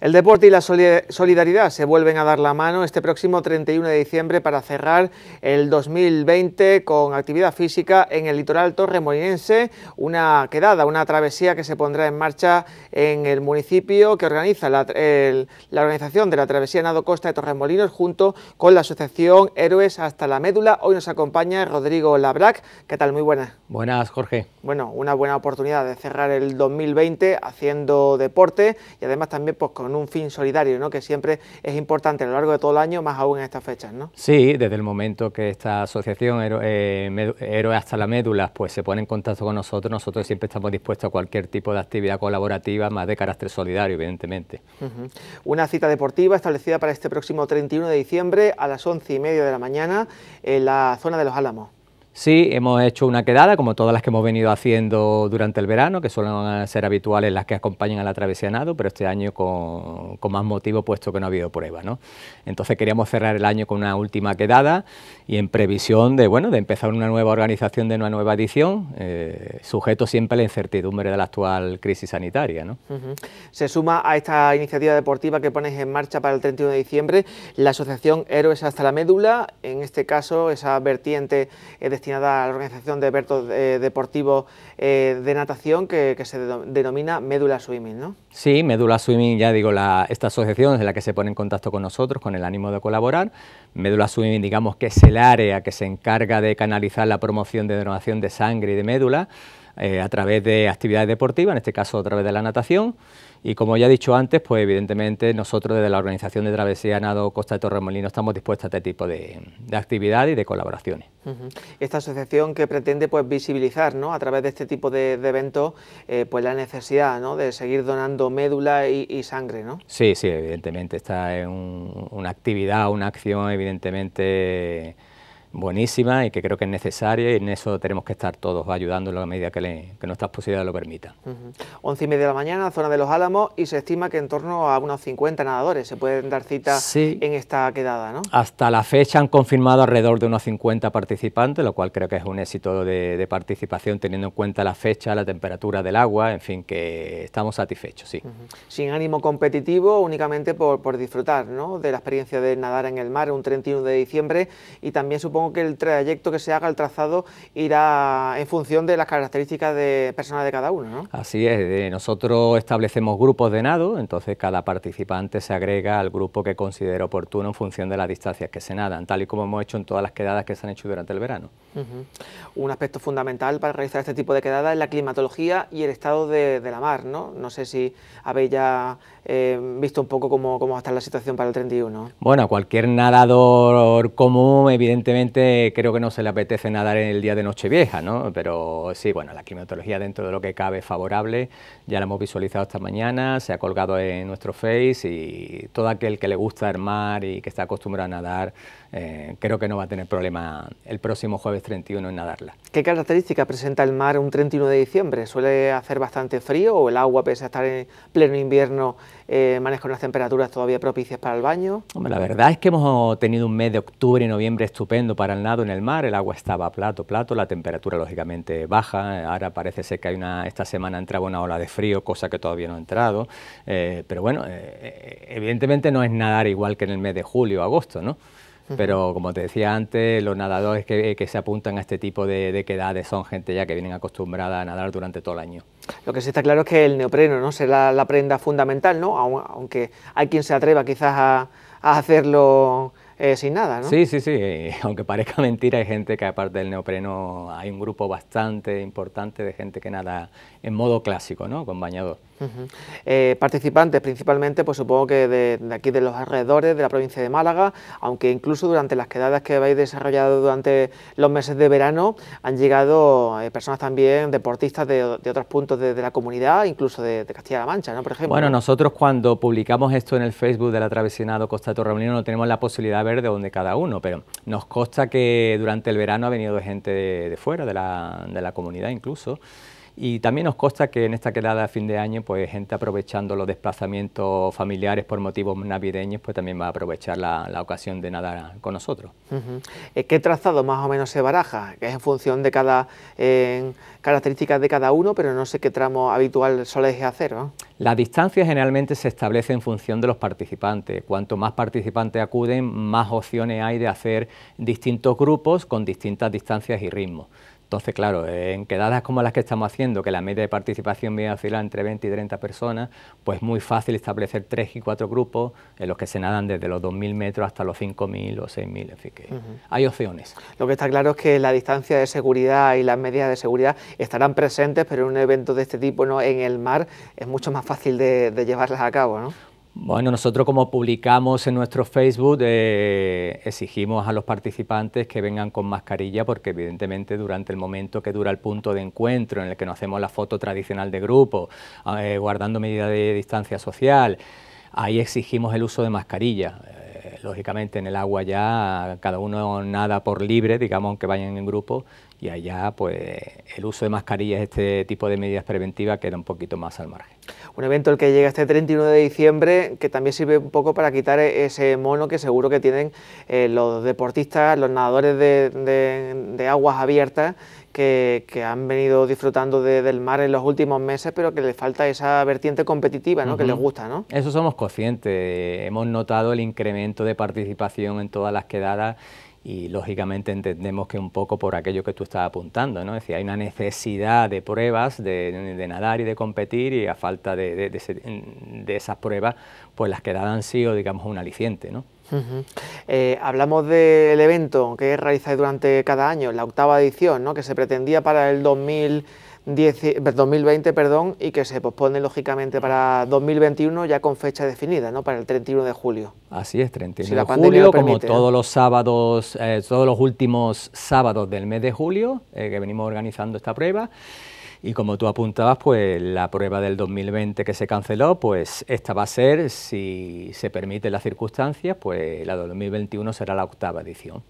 El deporte y la solidaridad se vuelven a dar la mano este próximo 31 de diciembre para cerrar el 2020 con actividad física en el litoral torremolinense, una quedada, una travesía que se pondrá en marcha en el municipio que organiza la, organización de la travesía Nado Costa de Torremolinos junto con la asociación Héroes hasta la Médula. Hoy nos acompaña Rodrigo Labrac. ¿Qué tal? Muy buenas. Buenas, Jorge. Bueno, una buena oportunidad de cerrar el 2020 haciendo deporte y además también pues, con con un fin solidario, ¿no? que siempre es importante a lo largo de todo el año, más aún en estas fechas. ¿no? Sí, desde el momento que esta asociación eh, héroe hasta la Médula pues, se pone en contacto con nosotros, nosotros siempre estamos dispuestos a cualquier tipo de actividad colaborativa, más de carácter solidario, evidentemente. Una cita deportiva establecida para este próximo 31 de diciembre a las 11 y media de la mañana en la zona de Los Álamos. Sí, hemos hecho una quedada, como todas las que hemos venido haciendo durante el verano, que suelen ser habituales las que acompañan al la pero este año con, más motivo, puesto que no ha habido prueba. Entonces queríamos cerrar el año con una última quedada y en previsión de, bueno, de empezar una nueva organización de una nueva edición, eh, sujeto siempre a la incertidumbre de la actual crisis sanitaria. Se suma a esta iniciativa deportiva que pones en marcha para el 31 de diciembre la Asociación Héroes hasta la Médula, en este caso esa vertiente destinada la organización de Expertos eh, deportivos eh, de natación que, se denomina Médula Swimming, ¿no? Sí, Médula Swimming, ya digo, esta asociación es la que se pone en contacto con nosotros con el ánimo de colaborar. Médula Swimming, digamos que es el área que se encarga de canalizar la promoción de donación de sangre y de médula eh, a través de actividades deportivas, en este caso a través de la natación. Y como ya he dicho antes, pues evidentemente nosotros desde la organización de Travesía Nado Costa de Torremolino estamos dispuestos a este tipo de, de actividades y de colaboraciones. Esta asociación que pretende pues visibilizar ¿no? a través de este tipo de, eventos eh, pues la necesidad ¿no? de seguir donando médula y, sangre, ¿no? Sí, sí, evidentemente. Esta es una actividad, una acción evidentemente buenísima y que creo que es necesaria y en eso tenemos que estar todos ayudándolo a medida que, nuestras posibilidades lo permitan. 11 Once y media de la mañana, zona de los Álamos, y se estima que en torno a unos 50 nadadores se pueden dar cita en esta quedada, ¿no? Hasta la fecha han confirmado alrededor de unos 50 participantes, lo cual creo que es un éxito de, participación teniendo en cuenta la fecha, la temperatura del agua, en fin, que estamos satisfechos, sí. Sin ánimo competitivo, únicamente por, disfrutar, de la experiencia de nadar en el mar un 31 de diciembre y también supongo que el trayecto que se haga, el trazado, irá en función de las características de personas de cada uno, ¿no? Así es, eh, nosotros establecemos grupos de nado, entonces cada participante se agrega al grupo que considera oportuno en función de las distancias que se nadan, tal y como hemos hecho en todas las quedadas que se han hecho durante el verano. Un aspecto fundamental para realizar este tipo de quedadas es la climatología y el estado de, la mar, ¿no? No sé si habéis ya eh, visto un poco cómo, cómo va a estar la situación para el 31. Bueno, cualquier nadador común, evidentemente, creo que no se le apetece nadar en el día de Nochevieja, ¿no? Pero sí, bueno, la climatología dentro de lo que cabe es favorable, ya la hemos visualizado esta mañana, se ha colgado en nuestro Face y todo aquel que le gusta el mar y que está acostumbrado a nadar, eh, creo que no va a tener problema el próximo jueves 31 en nadarla. ¿Qué característica presenta el mar un 31 de diciembre? ¿Suele hacer bastante frío o el agua, pese a estar en pleno invierno, eh, maneja unas temperaturas todavía propicias para el baño? la verdad es que hemos tenido un mes de octubre y noviembre estupendo para el nado en el mar. El agua estaba plato, plato, la temperatura lógicamente baja. Ahora parece ser que hay una, esta semana entraba una ola de frío, cosa que todavía no ha entrado. Eh, pero bueno, eh, evidentemente no es nadar igual que en el mes de julio o agosto, ¿no? Pero como te decía antes, los nadadores que, eh, se apuntan a este tipo de, quedades son gente ya que vienen acostumbrada a nadar durante todo el año. Lo que sí está claro es que el neopreno ¿no? será la prenda fundamental, ¿no? aunque hay quien se atreva quizás a hacerlo eh, sin nada, ¿no? Sí, sí, sí. Eh, aunque parezca mentira, hay gente que aparte del neopreno hay un grupo bastante importante de gente que nada en modo clásico, ¿no? Con bañador. Eh, participantes principalmente, pues supongo que de, aquí de los alrededores de la provincia de Málaga, aunque incluso durante las quedadas que habéis desarrollado durante los meses de verano han llegado personas también, deportistas de, otros puntos de, la comunidad, incluso de, Castilla-La Mancha, ¿no? Por ejemplo. Bueno, nosotros cuando publicamos esto en el Facebook ...del la Costa Torreunión no tenemos la posibilidad de de dónde cada uno, pero nos consta que durante el verano ha venido gente de, fuera, de la, de la comunidad incluso, y también nos consta que en esta quedada a fin de año, pues gente aprovechando los desplazamientos familiares por motivos navideños, pues también va a aprovechar la, ocasión de nadar con nosotros. Eh, ¿Qué trazado más o menos se baraja? Es en función de cada características de cada uno, pero no sé qué tramo habitual soléis hacer, ¿no? La distancia, generalmente se establece en función de los participantes. Cuanto más participantes acuden, más opciones hay de hacer distintos grupos con distintas distancias y ritmos. Entonces, claro, en quedadas como las que estamos haciendo, que la media de participación media oscila entre 20 y 30 personas, pues muy fácil establecer tres y cuatro grupos en los que se nadan desde los 2.000 metros hasta los 5.000 o 6.000, en fin, que hay opciones. Lo que está claro es que la distancia de seguridad y las medidas de seguridad estarán presentes, pero en un evento de este tipo, ¿no? en el mar, es mucho más fácil de llevarlas a cabo, ¿no? Bueno, nosotros como publicamos en nuestro Facebook, eh, exigimos a los participantes que vengan con mascarilla porque evidentemente durante el momento que dura el punto de encuentro en el que nos hacemos la foto tradicional de grupo, ah, eh, guardando medida de distancia social, ahí exigimos el uso de mascarilla. Eh, lógicamente en el agua ya cada uno nada por libre, digamos, aunque vayan en grupo, y allá pues el uso de mascarillas, este tipo de medidas preventivas queda un poquito más al margen. Un evento el que llega este 31 de diciembre que también sirve un poco para quitar e-, ese mono que seguro que tienen eh, los deportistas, los nadadores de, aguas abiertas que, han venido disfrutando del mar en los últimos meses, pero que les falta esa vertiente competitiva, ¿no? Que les gusta, ¿no? Eso somos conscientes. Hemos notado el incremento de participación en todas las quedadas y lógicamente entendemos que un poco por aquello que tú estabas apuntando, ¿no? Es decir, hay una necesidad de pruebas, de, nadar y de competir y a falta de, esas pruebas, pues las que dan sido, digamos, un aliciente, ¿no? Eh, hablamos del evento que realizáis durante cada año, la octava edición, ¿no? que se pretendía para el 2000 2020 perdón, y que se pospone lógicamente para 2021 ya con fecha definida, ¿no? para el 31 de julio. Así es, 31 de julio, como todos los sábados, eh, todos los últimos sábados del mes de julio eh, que venimos organizando esta prueba. Y como tú apuntabas, pues la prueba del 2020 que se canceló, pues esta va a ser, si se permiten las circunstancias, pues la de 2021 será la octava edición.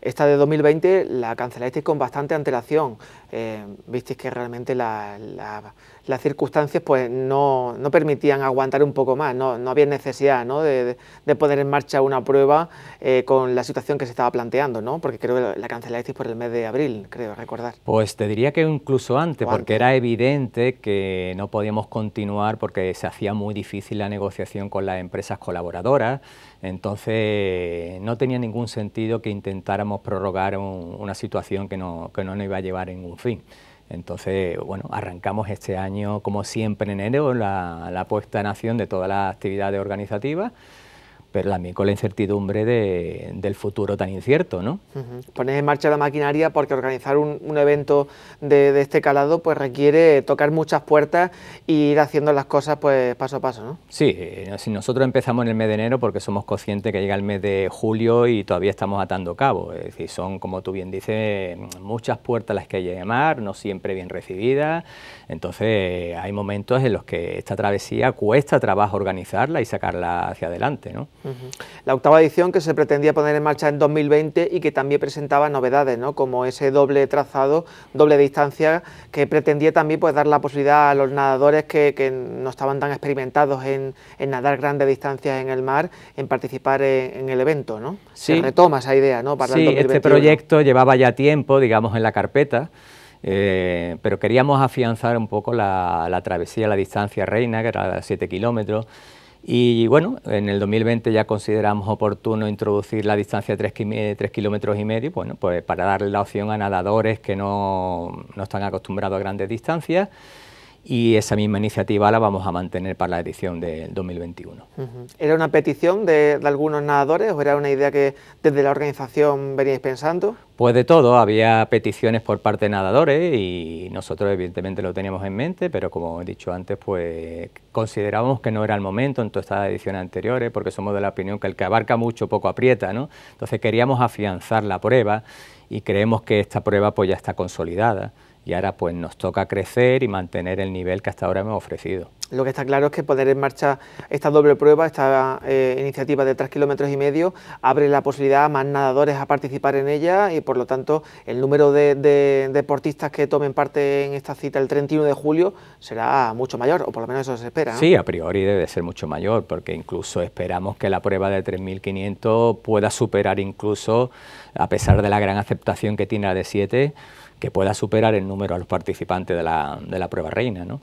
Esta de 2020 la cancelasteis con bastante antelación. Eh, visteis que realmente las circunstancias pues no, permitían aguantar un poco más, no, había necesidad ¿no? De, poner en marcha una prueba eh, con la situación que se estaba planteando, ¿no? porque creo que la cancelasteis por el mes de abril, creo recordar. Pues te diría que incluso antes, porque era evidente que no podíamos continuar porque se hacía muy difícil la negociación con las empresas colaboradoras, entonces no tenía ningún sentido que intentáramos prorrogar una situación que no, que no nos iba a llevar a ningún fin. Entonces, bueno, arrancamos este año, como siempre en enero, la puesta en acción de todas las actividades organizativas pero también con la incertidumbre del futuro tan incierto, ¿no? Pones en marcha la maquinaria porque organizar un, evento de, este calado pues requiere tocar muchas puertas e ir haciendo las cosas pues paso a paso, ¿no? Sí, eh, si nosotros empezamos en el mes de enero porque somos conscientes que llega el mes de julio y todavía estamos atando cabos, es decir, son como tú bien dices, muchas puertas las que hay que llamar, no siempre bien recibidas, entonces hay momentos en los que esta travesía cuesta trabajo organizarla y sacarla hacia adelante, ¿no? La octava edición que se pretendía poner en marcha en 2020 y que también presentaba novedades, ¿no? como ese doble trazado, doble distancia, que pretendía también pues, dar la posibilidad a los nadadores que, no estaban tan experimentados en, en, nadar grandes distancias en el mar, en participar en, el evento. ¿no? Sí. Se retoma esa idea ¿no? para sí, Este proyecto llevaba ya tiempo, digamos, en la carpeta. Eh, pero queríamos afianzar un poco la, la travesía, la distancia reina, que era de 7 kilómetros, y bueno, en el 2020 ya consideramos oportuno introducir la distancia de 3 kilómetros y medio, bueno, pues para darle la opción a nadadores que no, no están acostumbrados a grandes distancias y esa misma iniciativa la vamos a mantener para la edición del 2021. ¿Era una petición de, algunos nadadores o era una idea que desde la organización veníais pensando? Pues de todo, había peticiones por parte de nadadores y nosotros evidentemente lo teníamos en mente, pero como he dicho antes, pues considerábamos que no era el momento en todas estas ediciones anteriores, porque somos de la opinión que el que abarca mucho poco aprieta, ¿no? Entonces queríamos afianzar la prueba y creemos que esta prueba pues ya está consolidada y ahora pues nos toca crecer y mantener el nivel que hasta ahora hemos ofrecido. Lo que está claro es que poner en marcha esta doble prueba, esta eh, iniciativa de 3 kilómetros y medio, abre la posibilidad a más nadadores a participar en ella y por lo tanto el número de, deportistas que tomen parte en esta cita el 31 de julio será mucho mayor, o por lo menos eso se espera. Sí, a priori debe ser mucho mayor, porque incluso esperamos que la prueba de 3.500 pueda superar incluso, a pesar de la gran aceptación que tiene la de 7, que pueda superar el número a los participantes de la, de la prueba reina. ¿no?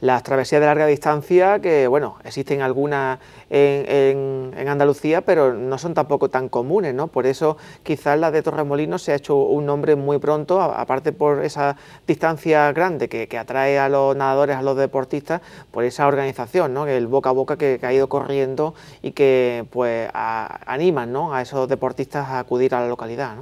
Las travesías de larga distancia, que bueno, existen algunas en, Andalucía, pero no son tampoco tan comunes, ¿no? por eso quizás la de Torremolinos se ha hecho un nombre muy pronto, aparte por esa distancia grande que, atrae a los nadadores, a los deportistas, por esa organización, ¿no? el boca a boca que, ha ido corriendo y que pues a, animan ¿no? a esos deportistas a acudir a la localidad.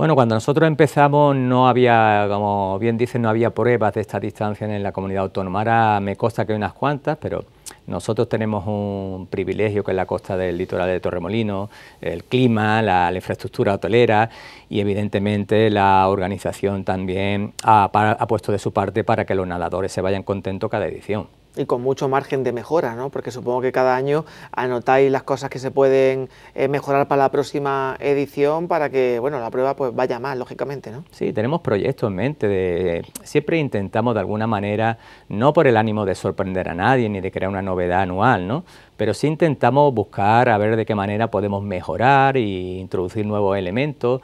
Bueno, cuando nosotros empezamos no había, como bien dicen, no había pruebas de esta distancia en la comunidad autónoma. Ahora me consta que hay unas cuantas, pero nosotros tenemos un privilegio que es la costa del litoral de Torremolino, el clima, la, infraestructura hotelera y evidentemente la organización también ha, ha puesto de su parte para que los nadadores se vayan contentos cada edición y con mucho margen de mejora, ¿no? porque supongo que cada año anotáis las cosas que se pueden eh, mejorar para la próxima edición para que bueno, la prueba pues vaya más, lógicamente. ¿no? Sí, tenemos proyectos en mente. siempre intentamos de alguna manera, no por el ánimo de sorprender a nadie ni de crear una novedad anual, ¿no? pero sí intentamos buscar a ver de qué manera podemos mejorar e introducir nuevos elementos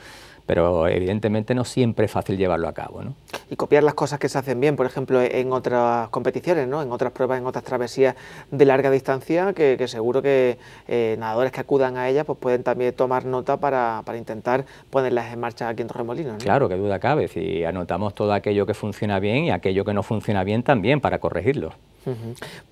pero evidentemente no siempre es fácil llevarlo a cabo. ¿no? Y copiar las cosas que se hacen bien, por ejemplo, en otras competiciones, ¿no? en otras pruebas, en otras travesías de larga distancia, que, seguro que eh, nadadores que acudan a ellas pues pueden también tomar nota para, intentar ponerlas en marcha aquí en Torremolinos. ¿no? Claro, que duda cabe, si anotamos todo aquello que funciona bien y aquello que no funciona bien también para corregirlo.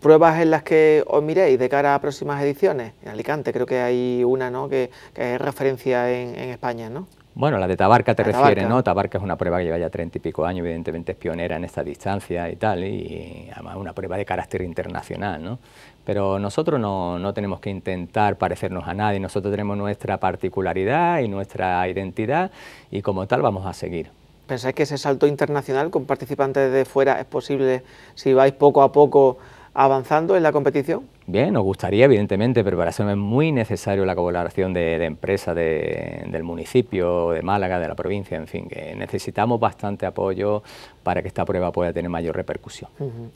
¿Pruebas en las que os miréis de cara a próximas ediciones? En Alicante creo que hay una ¿no? que, es referencia en, en España, ¿no? Bueno, la de Tabarca te refiere, ¿no? Tabarca es una prueba que lleva ya treinta y pico años, evidentemente es pionera en esta distancia y tal, y además una prueba de carácter internacional, ¿no? Pero nosotros no, no tenemos que intentar parecernos a nadie, nosotros tenemos nuestra particularidad y nuestra identidad y como tal vamos a seguir. ¿Pensáis que ese salto internacional con participantes de fuera es posible si vais poco a poco avanzando en la competición? Bien, nos gustaría, evidentemente, pero para eso es muy necesario la colaboración de, empresas de, del municipio, de Málaga, de la provincia, en fin, que necesitamos bastante apoyo para que esta prueba pueda tener mayor repercusión.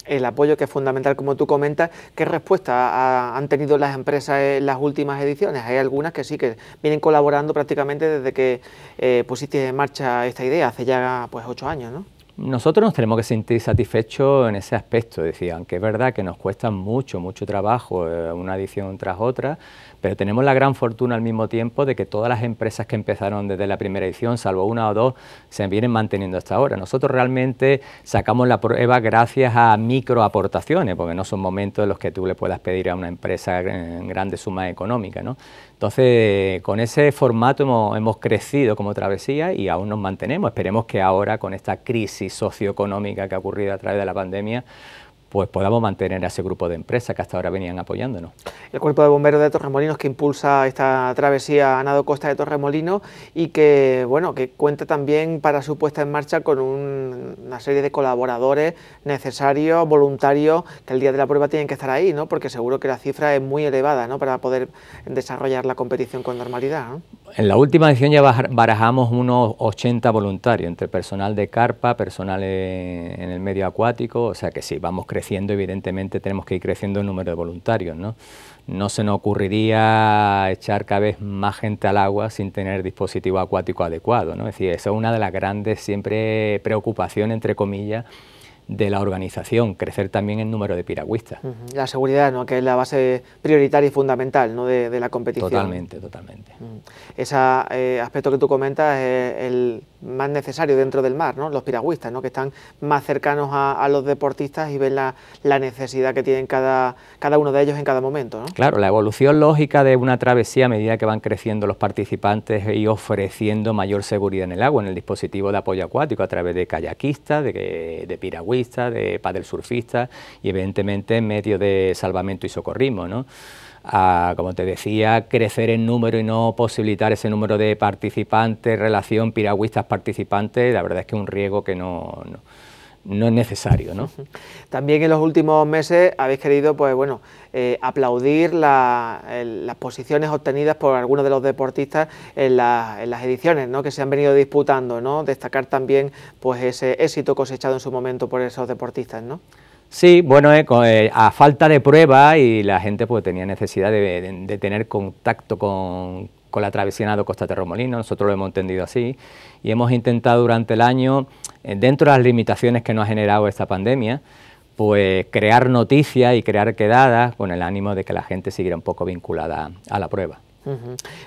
El apoyo que es fundamental, como tú comentas, ¿qué respuesta han tenido las empresas en las últimas ediciones? Hay algunas que sí, que vienen colaborando prácticamente desde que eh, pusiste en marcha esta idea, hace ya pues ocho años, ¿no? Nosotros nos tenemos que sentir satisfechos en ese aspecto, decían. aunque es verdad que nos cuesta mucho, mucho trabajo eh, una edición tras otra, pero tenemos la gran fortuna al mismo tiempo de que todas las empresas que empezaron desde la primera edición, salvo una o dos, se vienen manteniendo hasta ahora. Nosotros realmente sacamos la prueba gracias a microaportaciones, porque no son momentos en los que tú le puedas pedir a una empresa en grande suma económica. ¿no? Entonces, con ese formato hemos, hemos, crecido como travesía y aún nos mantenemos. Esperemos que ahora, con esta crisis socioeconómica que ha ocurrido a través de la pandemia, pues podamos mantener a ese grupo de empresas que hasta ahora venían apoyándonos. El Cuerpo de Bomberos de Torremolinos que impulsa esta travesía a Nado Costa de Torremolinos y que, bueno, que cuenta también para su puesta en marcha con una serie de colaboradores necesarios, voluntarios, que el día de la prueba tienen que estar ahí, ¿no? Porque seguro que la cifra es muy elevada, ¿no? Para poder desarrollar la competición con normalidad, en la última edición ya barajamos unos 80 voluntarios, entre personal de carpa, personal e-, en el medio acuático, o sea que sí, vamos creciendo, evidentemente tenemos que ir creciendo el número de voluntarios, ¿no? No se nos ocurriría echar cada vez más gente al agua sin tener dispositivo acuático adecuado, Es decir, esa es una de las grandes siempre preocupaciones, entre comillas, de la organización, crecer también el número de piragüistas. La seguridad, ¿no? que es la base prioritaria y fundamental ¿no? de, la competición. Totalmente, totalmente. Ese eh, aspecto que tú comentas es el más necesario dentro del mar, ¿no? los piragüistas, ¿no? que están más cercanos a, los deportistas y ven la, necesidad que tienen cada, cada uno de ellos en cada momento. ¿no? Claro, la evolución lógica de una travesía a medida que van creciendo los participantes y ofreciendo mayor seguridad en el agua, en el dispositivo de apoyo acuático, a través de kayakistas, de, de piragüistas, de padel surfista... y evidentemente en medio de salvamento y socorrismo. ¿no? Ah, como te decía, crecer en número y no posibilitar ese número de participantes, relación piragüistas participantes, la verdad es que es un riesgo que no no es necesario. ¿no? También en los últimos meses habéis querido pues, bueno, eh, aplaudir las posiciones obtenidas por algunos de los deportistas en, las ediciones ¿no? que se han venido disputando, ¿no? destacar también pues, ese éxito cosechado en su momento por esos deportistas. ¿no? Sí, bueno, eh, eh, a falta de pruebas y la gente pues tenía necesidad de tener contacto con, con la travesía de Costa Terromolino, nosotros lo hemos entendido así, y hemos intentado durante el año, eh, dentro de las limitaciones que nos ha generado esta pandemia, pues crear noticias y crear quedadas con el ánimo de que la gente siguiera un poco vinculada a la prueba.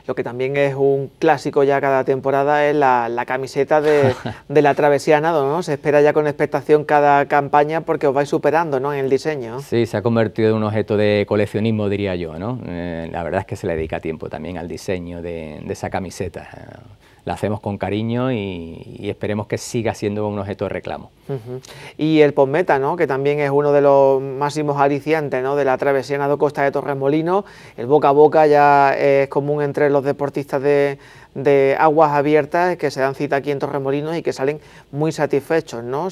Lo que también es un clásico ya cada temporada es la, camiseta de, la travesía nado, ¿no? Se espera ya con expectación cada campaña porque os vais superando, ¿no? En el diseño. Sí, se ha convertido en un objeto de coleccionismo, diría yo, eh, la verdad es que se le dedica tiempo también al diseño de esa camiseta la hacemos con cariño y, esperemos que siga siendo un objeto de reclamo. Y el Pometa, ¿no? que también es uno de los máximos aliciantes ¿no? de la travesía la Costa de Torremolinos, el boca a boca ya es común entre los deportistas de, aguas abiertas que se dan cita aquí en Torremolinos y que salen muy satisfechos, ¿no?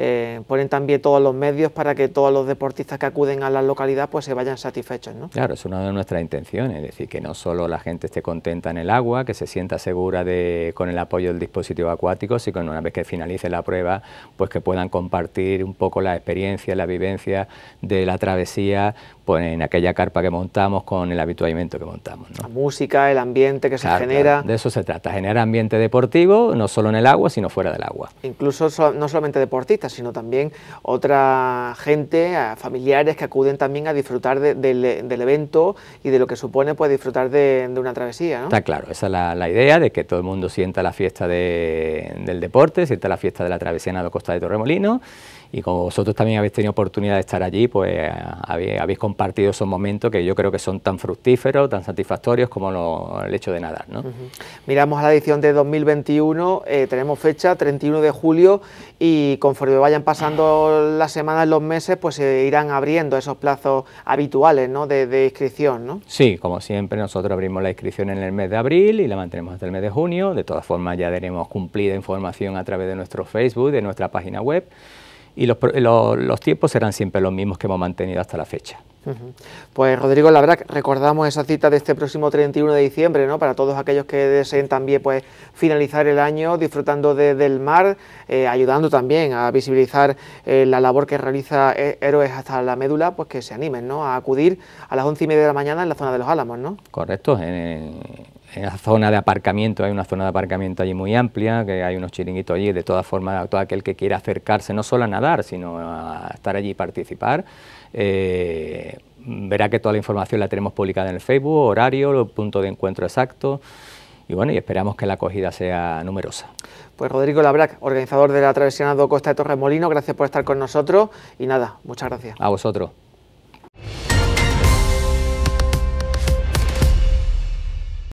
Eh, ponen también todos los medios para que todos los deportistas que acuden a la localidad pues se vayan satisfechos. ¿no? Claro, es una de nuestras intenciones, es decir, que no solo la gente esté contenta en el agua, que se sienta segura de, con el apoyo del dispositivo acuático, sino que una vez que finalice la prueba, pues que puedan compartir un poco la experiencia, la vivencia de la travesía pues en aquella carpa que montamos con el habituamiento que montamos. ¿no? La música, el ambiente que se genera. De eso se trata, generar ambiente deportivo, no solo en el agua, sino fuera del agua. Incluso no solamente deportistas, sino también otra gente, familiares que acuden también a disfrutar del evento y de lo que supone pues, disfrutar de, una travesía. ¿no? Está claro, esa es la, idea de que todo el mundo sienta la fiesta del deporte, sienta la fiesta de la travesía en la costa de Torremolino y como vosotros también habéis tenido oportunidad de estar allí, pues eh, habéis, compartido esos momentos que yo creo que son tan fructíferos, tan satisfactorios como el hecho de nadar. ¿no? Miramos a la edición de 2021, eh, tenemos fecha 31 de julio y conforme vayan pasando las semanas, los meses, pues se irán abriendo esos plazos habituales ¿no? de, de inscripción. ¿no? Sí, como siempre, nosotros abrimos la inscripción en el mes de abril y la mantenemos hasta el mes de junio. De todas formas, ya tenemos cumplida información a través de nuestro Facebook, de nuestra página web y los, los, tiempos serán siempre los mismos que hemos mantenido hasta la fecha. Pues Rodrigo, la verdad recordamos esa cita de este próximo 31 de diciembre, ¿no? Para todos aquellos que deseen también pues finalizar el año disfrutando del mar, eh, ayudando también a visibilizar eh, la labor que realiza eh, Héroes hasta la médula, pues que se animen, ¿no? A acudir a las once y media de la mañana en la zona de los Álamos, ¿no? Correcto, en, en la zona de aparcamiento, hay una zona de aparcamiento allí muy amplia, que hay unos chiringuitos allí, de todas formas, todo aquel que quiera acercarse, no solo a nadar, sino a estar allí y participar, eh, verá que toda la información la tenemos publicada en el Facebook, horario, punto de encuentro exacto, y bueno, y esperamos que la acogida sea numerosa. Pues Rodrigo Labrac, organizador de la Travesía Costa de Molino, gracias por estar con nosotros, y nada, muchas gracias. A vosotros.